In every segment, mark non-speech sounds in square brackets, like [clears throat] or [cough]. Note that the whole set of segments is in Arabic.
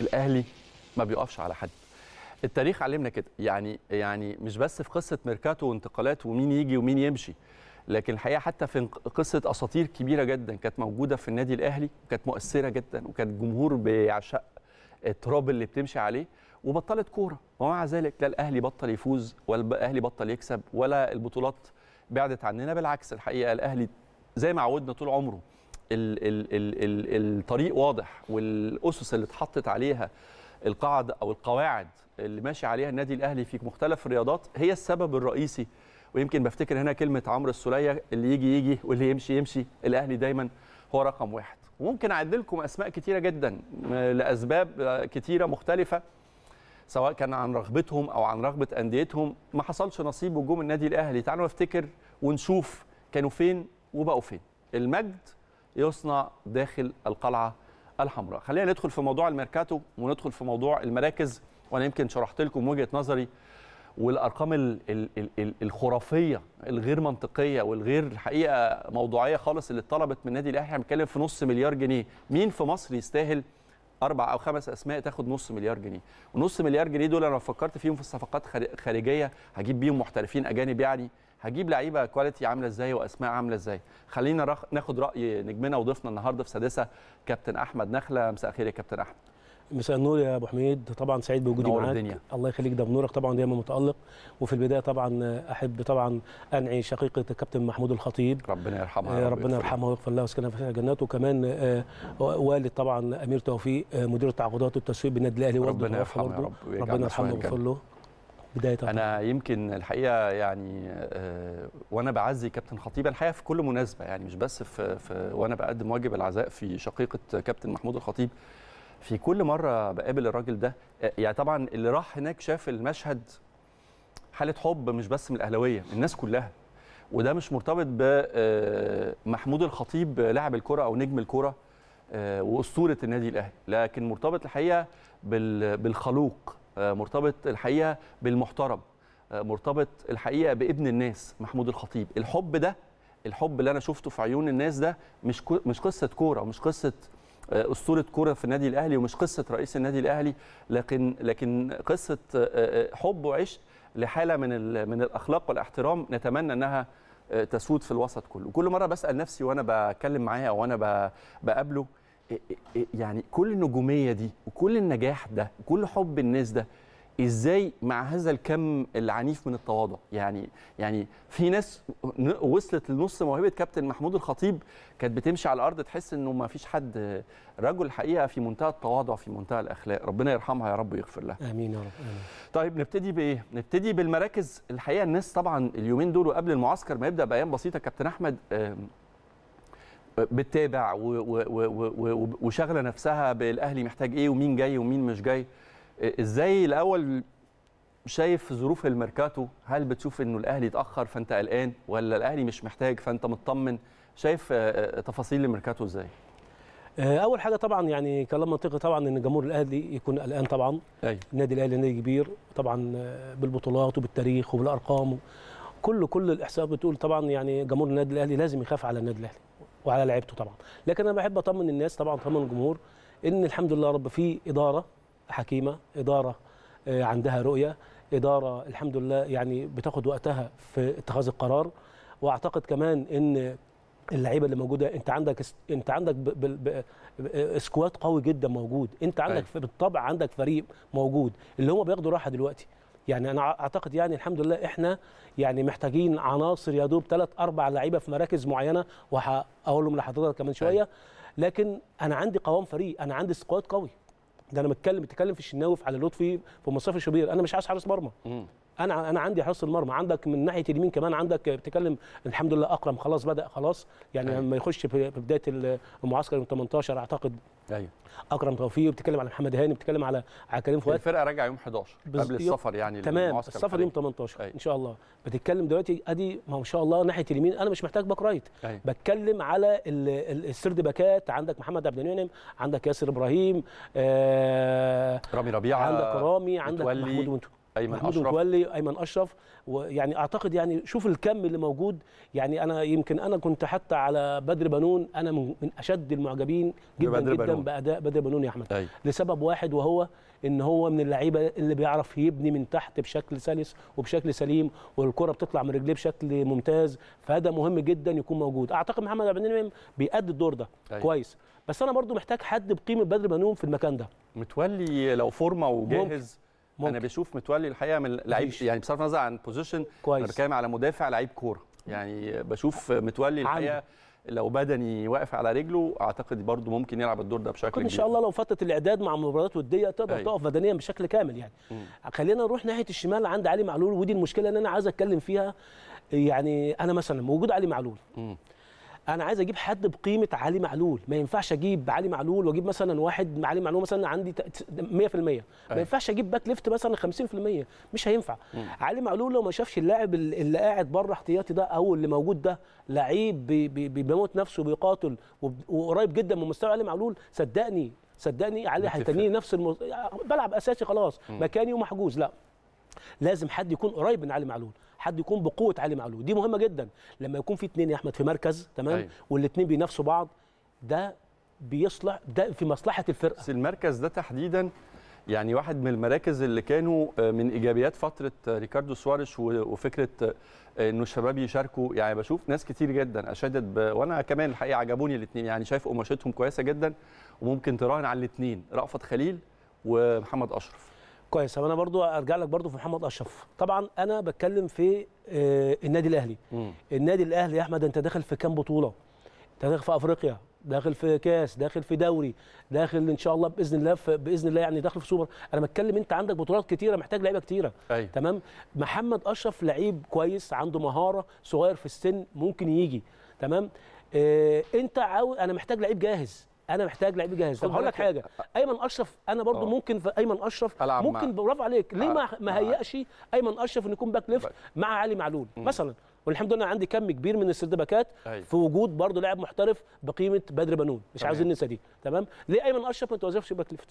الاهلي ما بيقفش على حد التاريخ علمنا كده يعني يعني مش بس في قصه ميركاتو وانتقالات ومين يجي ومين يمشي لكن الحقيقه حتى في قصه اساطير كبيره جدا كانت موجوده في النادي الاهلي وكانت مؤثره جدا وكان الجمهور بيعشق التراب اللي بتمشي عليه وبطلت كوره ومع ذلك لا الاهلي بطل يفوز ولا الاهلي بطل يكسب ولا البطولات بعدت عننا بالعكس الحقيقه الاهلي زي ما عودنا طول عمره ال ال الـ الـ الطريق واضح والاسس اللي اتحطت عليها القاعد او القواعد اللي ماشي عليها النادي الاهلي في مختلف الرياضات هي السبب الرئيسي ويمكن بفتكر هنا كلمه عمرو السوليه اللي يجي يجي واللي يمشي يمشي الاهلي دايما هو رقم واحد وممكن اعد لكم اسماء كتيره جدا لاسباب كتيره مختلفه سواء كان عن رغبتهم او عن رغبه انديتهم ما حصلش نصيب وجوم النادي الاهلي تعالوا نفتكر ونشوف كانوا فين وبقوا فين المجد يصنع داخل القلعه الحمراء خلينا ندخل في موضوع الميركاتو وندخل في موضوع المراكز وانا يمكن شرحت لكم وجهه نظري والارقام الـ الـ الـ الخرافيه الغير منطقيه والغير الحقيقه موضوعيه خالص اللي اتطلبت من النادي الاهلي احنا بنتكلم في نص مليار جنيه مين في مصر يستاهل اربع او خمس اسماء تاخد نص مليار جنيه ونص مليار جنيه دول انا لو فكرت فيهم في الصفقات خارجيه هجيب بيهم محترفين اجانب يعني هجيب لعيبه كواليتي عامله ازاي واسماء عامله ازاي خلينا رخ... ناخد راي نجمنا وضيفنا النهارده في سادسه كابتن احمد نخله مساء الخير يا كابتن احمد مساء النور يا ابو حميد طبعا سعيد بوجودي معاك الدنيا. الله يخليك ده بنورك طبعا دايما متالق وفي البدايه طبعا احب طبعا انعي شقيقه الكابتن محمود الخطيب ربنا يرحمها آه رب ربنا يرحمها ويغفر لها ويسكنها في جناته وكمان آه والد طبعا امير توفيق آه مدير التعاقدات والتسويق بالنادي الاهلي ربنا يرحمه رب ربنا يرحمه ويغفر له بدايه انا يمكن الحقيقه يعني آه، وانا بعزي كابتن خطيب الحقيقه في كل مناسبه يعني مش بس في, في وانا بقدم واجب العزاء في شقيقه كابتن محمود الخطيب في كل مره بقابل الراجل ده آه، يعني طبعا اللي راح هناك شاف المشهد حاله حب مش بس من الاهلاويه الناس كلها وده مش مرتبط بمحمود آه، الخطيب لاعب الكره او نجم الكره واسطوره النادي الاهلي لكن مرتبط الحقيقه بالخلوق آه، مرتبط الحقيقه بالمحترم آه، مرتبط الحقيقه بابن الناس محمود الخطيب الحب ده الحب اللي انا شفته في عيون الناس ده مش مش قصه كوره ومش قصه آه، اسطوره كوره في النادي الاهلي ومش قصه رئيس النادي الاهلي لكن لكن قصه حب وعشق لحاله من من الاخلاق والاحترام نتمنى انها تسود في الوسط كله وكل مره بسال نفسي وانا بتكلم معاه او وانا بقابله يعني كل النجوميه دي وكل النجاح ده وكل حب الناس ده ازاي مع هذا الكم العنيف من التواضع يعني يعني في ناس وصلت لنص موهبه كابتن محمود الخطيب كانت بتمشي على الارض تحس انه ما فيش حد رجل حقيقه في منتهى التواضع في منتهى الاخلاق ربنا يرحمها يا رب ويغفر لها امين يا رب آمين. طيب نبتدي بايه نبتدي بالمراكز الحقيقه الناس طبعا اليومين دول وقبل المعسكر ما يبدا بايام بسيطه كابتن احمد بتتابع وشغله نفسها بالاهلي محتاج ايه ومين جاي ومين مش جاي ازاي الاول شايف ظروف الميركاتو هل بتشوف انه الاهلي اتاخر فانت قلقان ولا الاهلي مش محتاج فانت مطمن شايف آه، آه، تفاصيل الميركاتو ازاي آه، اول حاجه طبعا يعني كلام منطقي طبعا ان جمهور الاهلي يكون قلقان طبعا أي. النادي الاهلي نادي كبير طبعا بالبطولات وبالتاريخ وبالارقام كل كل الاحصاءات بتقول طبعا يعني جمهور النادي الاهلي لازم يخاف على النادي الاهلي وعلى لعيبته طبعا لكن انا بحب اطمن الناس طبعا اطمن الجمهور ان الحمد لله رب في اداره حكيمه اداره آه، عندها رؤيه اداره الحمد لله يعني بتاخد وقتها في اتخاذ القرار واعتقد كمان ان اللعيبه اللي موجوده انت عندك انت عندك ب... ب... ب... آه، قوي جدا موجود انت عندك بالطبع عندك فريق موجود اللي هم بياخدوا راحه دلوقتي يعني انا اعتقد يعني الحمد لله احنا يعني محتاجين عناصر يا دوب ثلاث اربع لعيبه في مراكز معينه وهقولهم لحضرتك كمان شويه أيوه. لكن انا عندي قوام فريق انا عندي سكواد قوي ده انا متكلم بتكلم في الشناوي في علي لطفي في مصطفى شوبير انا مش عايز حارس مرمى انا انا عندي حراسه المرمى عندك من ناحيه اليمين كمان عندك بتتكلم الحمد لله اكرم خلاص بدا خلاص يعني أيوة. لما يخش في بدايه المعسكر من 18 اعتقد ايوه اكرم توفيق بتكلم على محمد هاني بتكلم على على كريم فؤاد الفرقه راجعه يوم 11 بز... قبل السفر يعني تمام السفر يوم 18 أيوة. ان شاء الله بتتكلم دلوقتي ادي ما شاء الله ناحيه اليمين انا مش محتاج باك رايت أيوة. بتكلم على السرد باكات عندك محمد عبد المنعم عندك ياسر ابراهيم آه رامي ربيعه عندك رامي عندك متولي. محمود وانتو ايمن اشرف متولي ايمن اشرف ويعني اعتقد يعني شوف الكم اللي موجود يعني انا يمكن انا كنت حتى على بدر بنون انا من اشد المعجبين جدا جدا بنون. باداء بدر بنون يا احمد أي. أيوة. لسبب واحد وهو ان هو من اللعيبه اللي بيعرف يبني من تحت بشكل سلس وبشكل سليم والكره بتطلع من رجليه بشكل ممتاز فهذا مهم جدا يكون موجود اعتقد محمد عبد المنعم بيأدي الدور ده أي. أيوة. كويس بس انا برضو محتاج حد بقيمه بدر بنون في المكان ده متولي لو فورمه وجاهز ممكن. ممكن. انا بشوف متولي الحقيقه من لعيب يعني بصرف النظر عن بوزيشن انا بتكلم على مدافع لعيب كوره يعني بشوف متولي الحقيقه لو بدني واقف على رجله اعتقد برضه ممكن يلعب الدور ده بشكل كبير ان شاء الله لو فتره الاعداد مع مباريات وديه تقدر أيوه. تقف بدنيا بشكل كامل يعني م. خلينا نروح ناحيه الشمال عند علي معلول ودي المشكله اللي انا عايز اتكلم فيها يعني انا مثلا موجود علي معلول م. انا عايز اجيب حد بقيمه علي معلول ما ينفعش اجيب علي معلول واجيب مثلا واحد علي معلول مثلا عندي 100% ما أيوه. ينفعش اجيب باك ليفت مثلا 50% مش هينفع مم. علي معلول لو ما شافش اللاعب اللي قاعد بره احتياطي ده او اللي موجود ده لعيب بيموت نفسه بيقاتل وقريب جدا من مستوى علي معلول صدقني صدقني علي هيتنيه نفس المز... بلعب اساسي خلاص مم. مكاني ومحجوز لا لازم حد يكون قريب من علي معلول حد يكون بقوه علي معلول دي مهمه جدا لما يكون في اثنين يا احمد في مركز تمام أيوه. والاثنين بينافسوا بعض ده بيصلح ده في مصلحه الفرقه بس المركز ده تحديدا يعني واحد من المراكز اللي كانوا آه، من ايجابيات فتره آه، ريكاردو سواريش وفكره آه، انه الشباب يشاركوا يعني بشوف ناس كتير جدا اشادت ب... وانا كمان الحقيقه عجبوني الاثنين يعني شايف قماشتهم كويسه جدا وممكن تراهن على الاثنين رأفت خليل ومحمد اشرف كويس طب انا برضو ارجع لك برضو في محمد اشرف طبعا انا بتكلم في آه، النادي الاهلي مم. النادي الاهلي يا احمد انت داخل في كام بطوله انت داخل في افريقيا داخل في كاس داخل في دوري داخل ان شاء الله باذن الله في باذن الله يعني داخل في سوبر انا بتكلم انت عندك بطولات كتيره محتاج لعيبه كتيره أيوة. تمام محمد اشرف لعيب كويس عنده مهاره صغير في السن ممكن يجي تمام إيه انت عاوز انا محتاج لعيب جاهز انا محتاج لعيب جاهز طب هقول لك حاجه ايمن اشرف انا برضو أوه. ممكن في ايمن اشرف ممكن برافو عليك ليه آه. ما ما هيأش آه. ايمن اشرف انه يكون باك ليفت مع علي معلول مم. مثلا والحمد لله عندي كم كبير من باكات أيوة. في وجود برضو لاعب محترف بقيمه بدر بنون مش عايزين عاوزين ننسى دي تمام ليه ايمن اشرف ما توظفش باك ليفت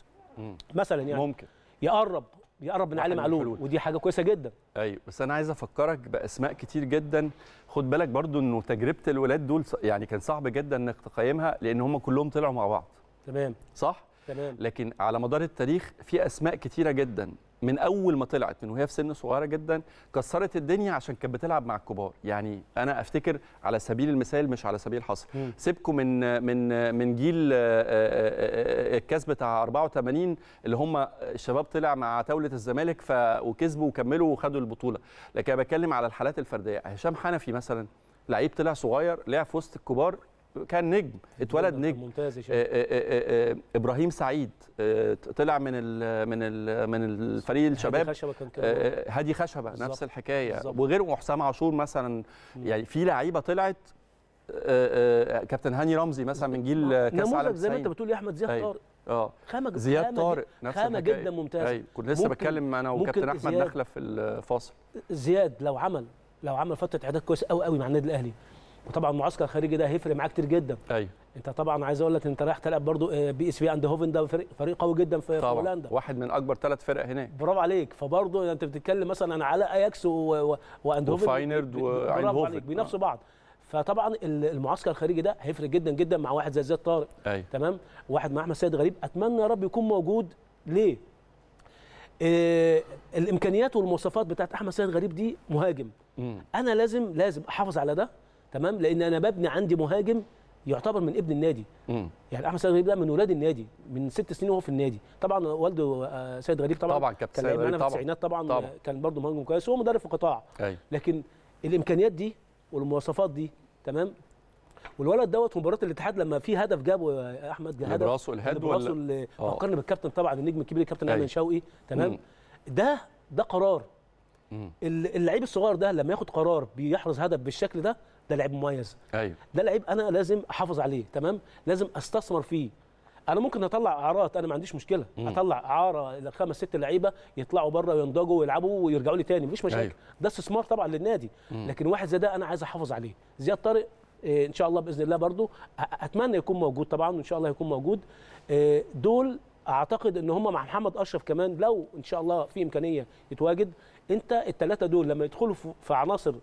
مثلا يعني ممكن يقرب يقرب من علي معلول ودي حاجه كويسه جدا ايوه بس انا عايز افكرك باسماء كتير جدا خد بالك برضو انه تجربه الولاد دول يعني كان صعب جدا انك تقيمها لان هم كلهم طلعوا مع بعض تمام صح تمام. لكن على مدار التاريخ في اسماء كتيره جدا من اول ما طلعت من وهي في سن صغيره جدا كسرت الدنيا عشان كانت بتلعب مع الكبار يعني انا افتكر على سبيل المثال مش على سبيل الحصر سيبكم من من من جيل آه، آه، آه، الكاس بتاع 84 اللي هم الشباب طلع مع توله الزمالك ف وكسبوا وكملوا وخدوا البطوله لكن انا بتكلم على الحالات الفرديه هشام حنفي مثلا لعيب طلع صغير لعب في وسط الكبار كان نجم اتولد نجم ممتاز يا آه، آه، آه، ابراهيم سعيد طلع من الـ من الـ من الفريق الشباب هادي خشبه كان كده هادي خشبه بالزبط. نفس الحكايه وغيره وحسام عاشور مثلا يعني في لعيبه طلعت كابتن هاني رمزي مثلا من جيل كاس عالم زي ما انت بتقول يا احمد زياد أيوة. طارق اه خامه زياد طارق نفس خامه جدا ممتازه ايوه كنت لسه بتكلم انا وكابتن احمد نخله في الفاصل زياد لو عمل لو عمل فتره اعداد كويسه قوي قوي مع النادي الاهلي وطبعا معسكر خارجي ده هيفرق معاك كتير جدا ايوه انت طبعا عايز اقول لك انت رايح تلعب برضو آه، بي اس بي اند هوفن ده فريق, فريق قوي جدا في طبعا. هولندا واحد من اكبر ثلاث فرق هناك برافو عليك فبرضو يعني انت بتتكلم مثلا على اياكس واند هوفن وفاينرد وايند آه. بينافسوا بعض فطبعا المعسكر الخارجي ده هيفرق جدا جدا مع واحد زي زياد طارق أيوة. تمام واحد مع احمد سيد غريب اتمنى يا رب يكون موجود ليه إيه الامكانيات والمواصفات بتاعت احمد سيد غريب دي مهاجم م. انا لازم لازم احافظ على ده تمام لان انا ببني عندي مهاجم يعتبر من ابن النادي مم. يعني احمد سيد غريب ده من ولاد النادي من ست سنين وهو في النادي طبعا والده آه، سيد غريب طبعا طبعا كان لعيب معانا في التسعينات طبعا, طبعا. كان برضه مهاجم كويس هو مدرب في قطاع أي. أيوه. لكن الامكانيات دي والمواصفات دي تمام والولد دوت مباراه الاتحاد لما في هدف جابه آه، احمد جاب هدف براسه الهد ولا اللي آه. فكرني بالكابتن طبعا النجم الكبير الكابتن ايمن أيوه. شوقي تمام مم. ده ده قرار اللعيب الصغير ده لما ياخد قرار بيحرز هدف بالشكل ده ده لعيب مميز ايوه ده لعيب انا لازم احافظ عليه تمام لازم استثمر فيه انا ممكن اطلع اعارات انا ما عنديش مشكله مم. اطلع اعاره لخمس ست لعيبه يطلعوا بره وينضجوا ويلعبوا ويرجعوا لي تاني مفيش مشاكل أيوه. ده استثمار طبعا للنادي مم. لكن واحد زي ده انا عايز احافظ عليه زياد طارق إيه ان شاء الله باذن الله برضو اتمنى يكون موجود طبعا وان شاء الله يكون موجود إيه دول اعتقد ان هم مع محمد اشرف كمان لو ان شاء الله في امكانيه يتواجد انت الثلاثه دول لما يدخلوا في عناصر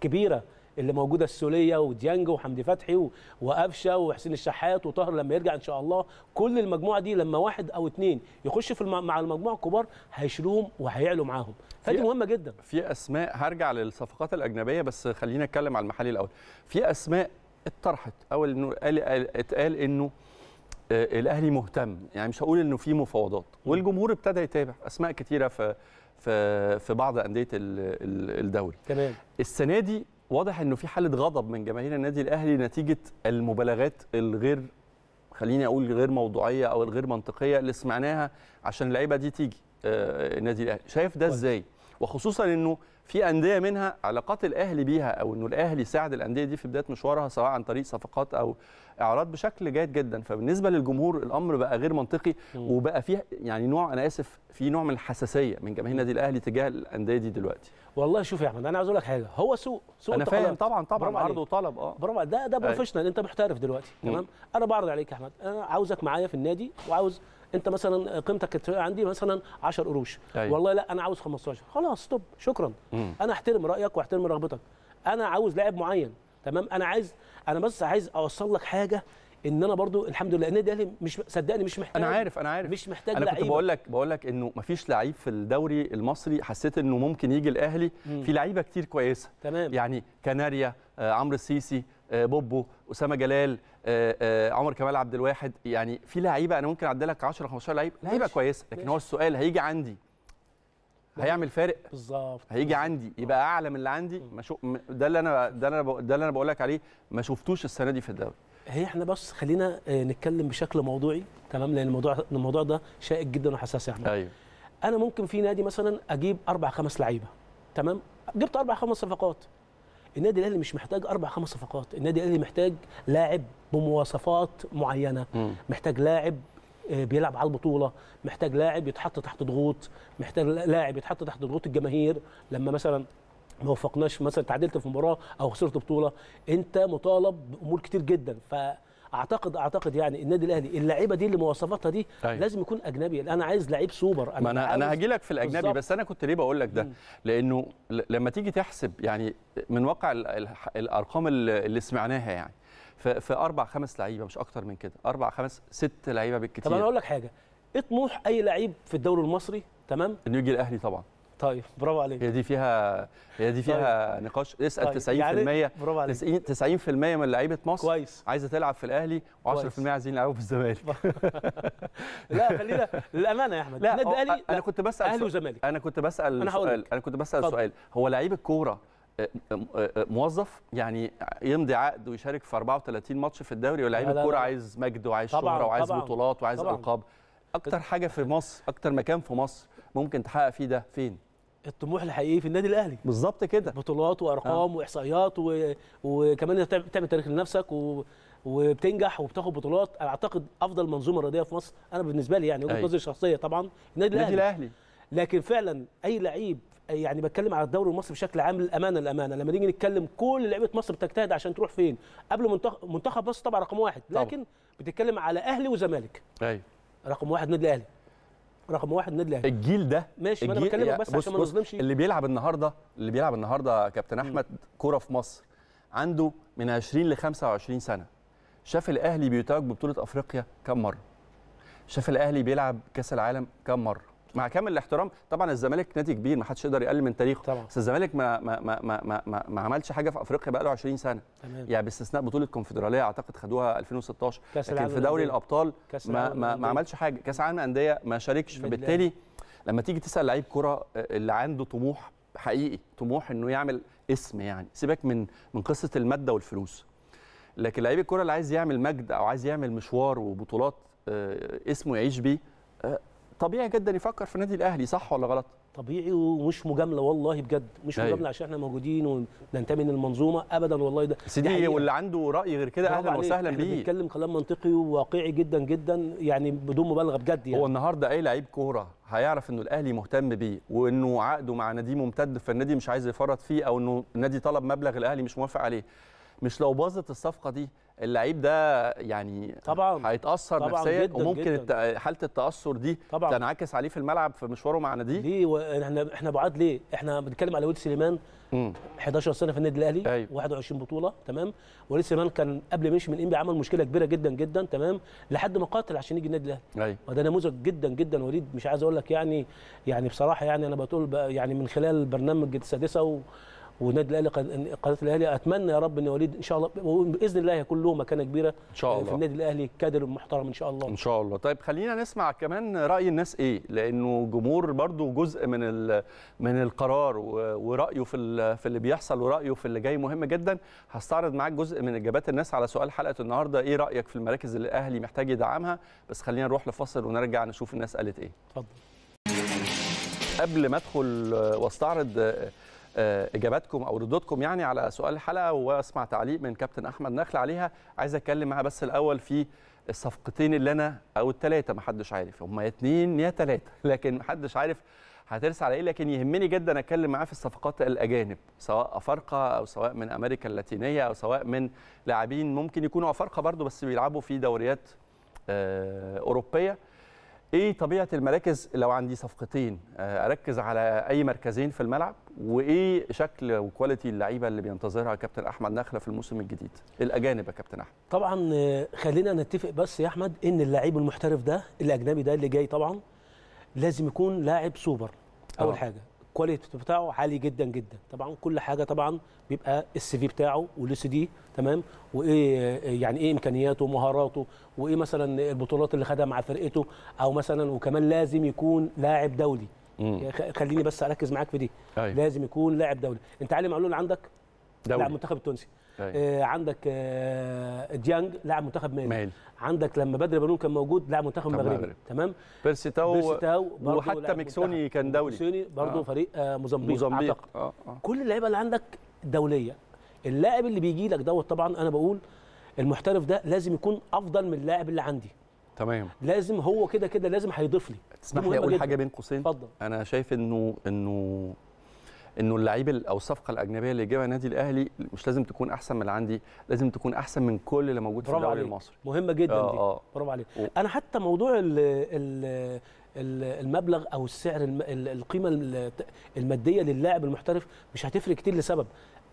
كبيره اللي موجوده السوليه وديانج وحمدي فتحي وقفشه وحسين الشحات وطاهر لما يرجع ان شاء الله كل المجموعه دي لما واحد او اثنين يخش في مع المجموعه الكبار هيشيلوهم وهيعلوا معاهم فدي مهمه جدا في اسماء هرجع للصفقات الاجنبيه بس خلينا نتكلم على المحلي الاول في اسماء اتطرحت او انه اتقال انه آه، الاهلي مهتم يعني مش هقول انه في مفاوضات والجمهور ابتدى يتابع اسماء كثيره في في في بعض انديه الدوري تمام السنه دي واضح انه في حاله غضب من جماهير النادي الاهلي نتيجه المبالغات الغير خليني اقول غير موضوعيه او الغير منطقيه اللي سمعناها عشان اللعيبه دي تيجي آه، النادي الاهلي شايف ده ازاي وخصوصا انه في انديه منها علاقات الاهلي بيها او انه الاهلي ساعد الانديه دي في بدايه مشوارها سواء عن طريق صفقات او اعراض بشكل جيد جدا فبالنسبه للجمهور الامر بقى غير منطقي وبقى فيه يعني نوع انا اسف في نوع من الحساسيه من جماهير النادي الاهلي تجاه الانديه دي دلوقتي والله شوف يا احمد انا عايز اقول لك حاجه هو سوق سوق انا فاهم طبعا طبعا عرض وطلب اه برافو ده ده بروفيشنال انت محترف دلوقتي تمام انا بعرض عليك يا احمد انا عاوزك معايا في النادي وعاوز انت مثلا قيمتك عندي مثلا 10 قروش أيوة. والله لا انا عاوز 15 خلاص ستوب شكرا مم. انا احترم رايك واحترم رغبتك انا عاوز لاعب معين تمام انا عايز انا بس عايز اوصل لك حاجه ان انا برضو الحمد لله النادي الاهلي مش صدقني مش محتاج انا عارف انا عارف مش محتاج انا كنت بقول لك بقول لك انه مفيش لعيب في الدوري المصري حسيت انه ممكن يجي الاهلي في لعيبه كتير كويسه تمام يعني كناريا آه عمرو السيسي آه بوبو اسامه جلال آه، آه، عمر كمال عبد الواحد يعني في لعيبه انا ممكن اعدي لك 10 15 لعيب لعيبه كويسه لكن ماشي. هو السؤال هيجي عندي هيعمل فارق بالظبط هيجي عندي يبقى آه. اعلى من اللي عندي ما شو ده اللي انا ده اللي انا ده اللي انا بقول لك عليه ما شفتوش السنه دي في الدوري هي احنا بس خلينا نتكلم بشكل موضوعي تمام لان الموضوع الموضوع ده شائك جدا وحساس يا احمد ايوه انا ممكن في نادي مثلا اجيب اربع خمس لعيبه تمام جبت اربع خمس صفقات النادي الاهلي مش محتاج اربع خمس صفقات النادي الاهلي محتاج لاعب بمواصفات معينه مم. محتاج لاعب آه، بيلعب على البطوله محتاج لاعب يتحط تحت ضغوط محتاج لاعب يتحط تحت ضغوط الجماهير لما مثلا ما وفقناش مثلا تعادلت في مباراه او خسرت بطوله انت مطالب بامور كتير جدا ف اعتقد اعتقد يعني النادي الاهلي اللعيبه دي اللي مواصفاتها دي أيوة. لازم يكون اجنبي انا عايز لعيب سوبر انا ما انا انا هاجي لك في الاجنبي بالزبط. بس انا كنت ليه بقول لك ده لانه لما تيجي تحسب يعني من واقع الارقام اللي سمعناها يعني في اربع خمس لعيبه مش اكتر من كده اربع خمس ست لعيبه بالكتير طب انا اقول لك حاجه ايه طموح اي لعيب في الدوري المصري تمام انه يجي الاهلي طبعا طيب برافو عليك هي دي فيها هي دي فيها طيب. نقاش اسال طيب. 90% يعني برافو عليك 90 من لعيبه مصر كويس. عايزه تلعب في الاهلي و10% عايزين يلعبوا في الزمالك [laughs] لا خلينا للامانه يا احمد لا النادي الاهلي انا كنت بسال اهلي وزمالك انا كنت بسال أنا سؤال انا كنت بسال طب. سؤال هو لعيب الكوره موظف يعني يمضي عقد ويشارك في 34 ماتش في الدوري ولاعيب الكوره عايز مجد وعايز شهره وعايز طبعًا بطولات وعايز القاب اكتر حاجه في مصر اكتر مكان في مصر ممكن تحقق فيه ده فين الطموح الحقيقي في النادي الاهلي بالظبط كده بطولات وارقام آه. واحصائيات و... وكمان انت بتعمل تاريخ لنفسك و... وبتنجح وبتاخد بطولات انا اعتقد افضل منظومه رياضيه في مصر انا بالنسبه لي يعني وجهه أيوه. نظري الشخصيه طبعا النادي الاهلي الاهلي لكن فعلا اي لعيب يعني بتكلم على الدوري المصري بشكل عام الامانه الامانه لما نيجي نتكلم كل لعيبه مصر بتجتهد عشان تروح فين قبل منتخب منتخب مصر طبعا رقم واحد لكن طبعا. بتتكلم على اهلي وزمالك ايوه رقم واحد النادي الاهلي رقم واحد النادي الاهلي الجيل ده ماشي الجيل ما انا بكلمك بس بص عشان ما نظلمش اللي بيلعب النهارده اللي بيلعب النهارده كابتن احمد كوره في مصر عنده من 20 ل 25 سنه شاف الاهلي بيتوج ببطوله افريقيا كم مره شاف الاهلي بيلعب كاس العالم كم مره مع كامل الاحترام طبعا الزمالك نادي كبير ما حدش يقدر يقلل من تاريخه طبعا بس الزمالك ما ما ما ما ما, ما عملش حاجه في افريقيا بقى له 20 سنه تمام. يعني باستثناء بطوله الكونفدراليه اعتقد خدوها 2016 كاس لكن في دوري الابطال ما, ما, ما عملش حاجه كاس عالم الانديه ما شاركش فبالتالي لما تيجي تسال لعيب كره آه، اللي عنده طموح حقيقي طموح انه يعمل اسم يعني سيبك من من قصه الماده والفلوس لكن لعيب الكره اللي عايز يعمل مجد او عايز يعمل مشوار وبطولات آه، اسمه يعيش بيه طبيعي جدا يفكر في النادي الاهلي صح ولا غلط طبيعي ومش مجامله والله بجد مش أيوه. مجامله عشان احنا موجودين وننتمي للمنظومه ابدا والله ده سيدي واللي عنده راي غير كده اهلا وسهلا بيه بيتكلم كلام منطقي وواقعي جدا جدا يعني بدون مبالغه بجد يعني هو النهارده اي لعيب كوره هيعرف انه الاهلي مهتم بيه وانه عقده مع نادي ممتد فالنادي مش عايز يفرط فيه او انه النادي طلب مبلغ الاهلي مش موافق عليه مش لو باظت الصفقه دي اللعيب ده يعني طبعا هيتاثر طبعاً نفسيا جداً وممكن جداً. حاله التاثر دي طبعا تنعكس عليه في الملعب في مشواره مع ناديه ليه و... احنا احنا بعاد ليه احنا بنتكلم على وليد سليمان مم. 11 سنه في النادي الاهلي أيوه. 21 بطوله تمام وليد سليمان كان قبل ما يمشي من انبي عمل مشكله كبيره جدا جدا تمام لحد ما قاتل عشان يجي النادي الاهلي أيوه. وده نموذج جدا جدا وليد مش عايز اقول لك يعني يعني بصراحه يعني انا بقول يعني من خلال برنامج السادسه و... ونادي الاهلي قناه الاهلي اتمنى يا رب ان وليد ان شاء الله باذن الله هيكون له مكانه كبيره ان شاء الله في النادي الاهلي كادر محترم ان شاء الله ان شاء الله طيب خلينا نسمع كمان راي الناس ايه لانه الجمهور برضو جزء من من القرار ورايه في في اللي بيحصل ورايه في اللي جاي مهم جدا هستعرض معاك جزء من اجابات الناس على سؤال حلقه النهارده ايه رايك في المراكز اللي الاهلي محتاج يدعمها بس خلينا نروح لفاصل ونرجع نشوف الناس قالت ايه اتفضل قبل ما ادخل آه، واستعرض آه، آه، اجاباتكم او ردودكم يعني على سؤال الحلقه واسمع تعليق من كابتن احمد نخل عليها عايز اتكلم معاه بس الاول في الصفقتين اللي انا او الثلاثه ما حدش عارف هم يا اثنين يا ثلاثه لكن ما حدش عارف هترسى على ايه لكن يهمني جدا اتكلم معاه في الصفقات الاجانب سواء افارقه او سواء من امريكا اللاتينيه او سواء من لاعبين ممكن يكونوا افارقه برضو بس بيلعبوا في دوريات آه، اوروبيه ايه طبيعه المراكز لو عندي صفقتين آه، اركز على اي مركزين في الملعب وايه شكل وكواليتي اللعيبه اللي بينتظرها كابتن احمد نخله في الموسم الجديد الاجانب يا كابتن احمد طبعا آه، خلينا نتفق بس يا احمد ان اللعيب المحترف ده الاجنبي ده اللي جاي طبعا لازم يكون لاعب سوبر اول أوه. حاجه الكواليتي بتاعه عالي جدا جدا طبعا كل حاجه طبعا بيبقى السي في بتاعه والسي دي تمام وايه يعني ايه امكانياته ومهاراته وايه مثلا البطولات اللي خدها مع فرقته او مثلا وكمان لازم يكون لاعب دولي مم. يعني خليني بس اركز معاك في دي أيوة. لازم يكون لاعب دولي انت علي معلول عندك لاعب منتخب التونسي آه عندك آه ديانج لاعب منتخب مالي. مالي عندك لما بدر بنون كان موجود لاعب منتخب مغربي تمام بيرسي تاو وحتى مكسوني كان دولي مكسوني برضه آه. فريق آه موزمبيق موزمبيق آه. آه. كل اللعيبه اللي عندك دوليه اللاعب اللي بيجي لك دوت طبعا انا بقول المحترف ده لازم يكون افضل من اللاعب اللي عندي تمام لازم هو كده كده لازم هيضيف لي تسمح لي اقول حاجه بين قوسين اتفضل انا شايف انه انه انه اللعيب او الصفقه الاجنبيه اللي جابها النادي الاهلي مش لازم تكون احسن من اللي عندي لازم تكون احسن من كل اللي موجود في الدوري عليك. المصري مهمه جدا آه دي آه. برافو عليك و... انا حتى موضوع ال المبلغ او السعر القيمه الماديه للاعب المحترف مش هتفرق كتير لسبب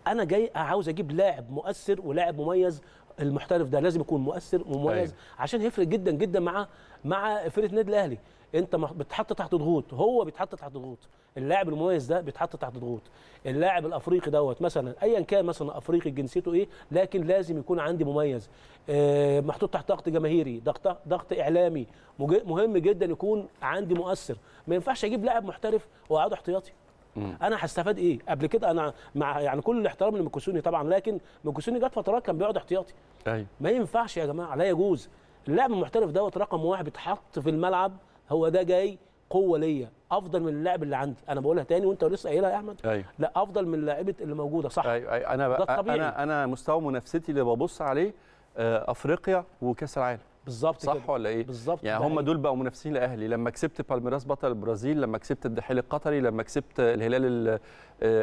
انا جاي عاوز اجيب لاعب مؤثر ولاعب مميز المحترف ده لازم يكون مؤثر ومميز أيوة. عشان هيفرق جدا جدا مع مع فرقه النادي الاهلي انت بتحط تحت ضغوط هو بيتحط تحت ضغوط اللاعب المميز ده بيتحط تحت ضغوط اللاعب الافريقي دوت مثلا ايا كان مثلا افريقي جنسيته ايه لكن لازم يكون عندي مميز آه، محطوط تحت ضغط جماهيري ضغط ضغط اعلامي مهم جدا يكون عندي مؤثر ما ينفعش اجيب لاعب محترف واقعده احتياطي مم. انا هستفاد ايه قبل كده انا مع يعني كل الاحترام لمكوسوني طبعا لكن مكوسوني جت فترات كان بيقعد احتياطي أي. أيوه. ما ينفعش يا جماعه لا يجوز اللاعب المحترف دوت رقم واحد بيتحط في الملعب هو ده جاي قوه ليا افضل من اللاعب اللي عندي انا بقولها تاني وانت لسه قايلها يا احمد أيوة. لا افضل من اللاعيبه اللي موجوده صح أيوة. أيوة. انا ده انا انا مستوى منافستي اللي ببص عليه آه، افريقيا وكاس العالم بالظبط صح كده. ولا ايه بالظبط يعني هم دول بقوا منافسين لاهلي لما كسبت بالميراس بطل البرازيل لما كسبت الدحيل القطري لما كسبت الهلال آه،